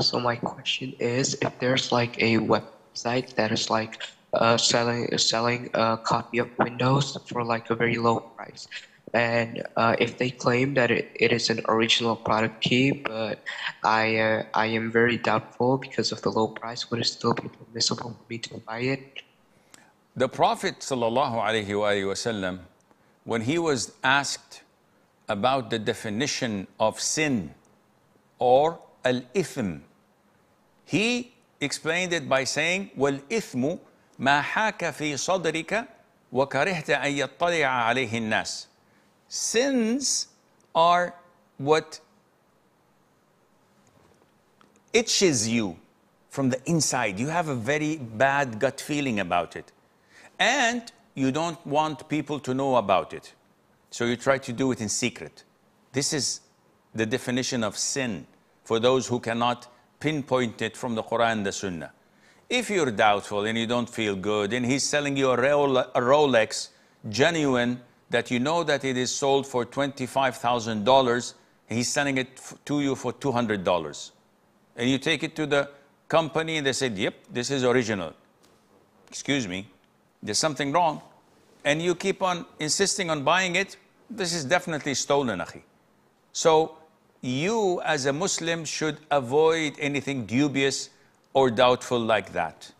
so my question is if there's like a website that is like uh, selling selling a copy of Windows for like a very low price, and uh, if they claim that it, it is an original product key, but I uh, I am very doubtful because of the low price, would it still be permissible for me to buy it? The Prophet وسلم, when he was asked about the definition of sin or al-ithm. He explained it by saying, ma haka fi فِي صَدْرِكَ وَكَرِهْتَ أَن يَطَّلِعَ al-nas. Sins are what itches you from the inside. You have a very bad gut feeling about it. And you don't want people to know about it. So you try to do it in secret. This is the definition of sin for those who cannot pinpoint it from the Quran and the Sunnah. If you're doubtful and you don't feel good and he's selling you a Rolex, genuine, that you know that it is sold for $25,000, he's selling it to you for $200. And you take it to the company and they said, yep, this is original. Excuse me, there's something wrong. And you keep on insisting on buying it, this is definitely stolen, akhi. So you as a Muslim should avoid anything dubious or doubtful like that.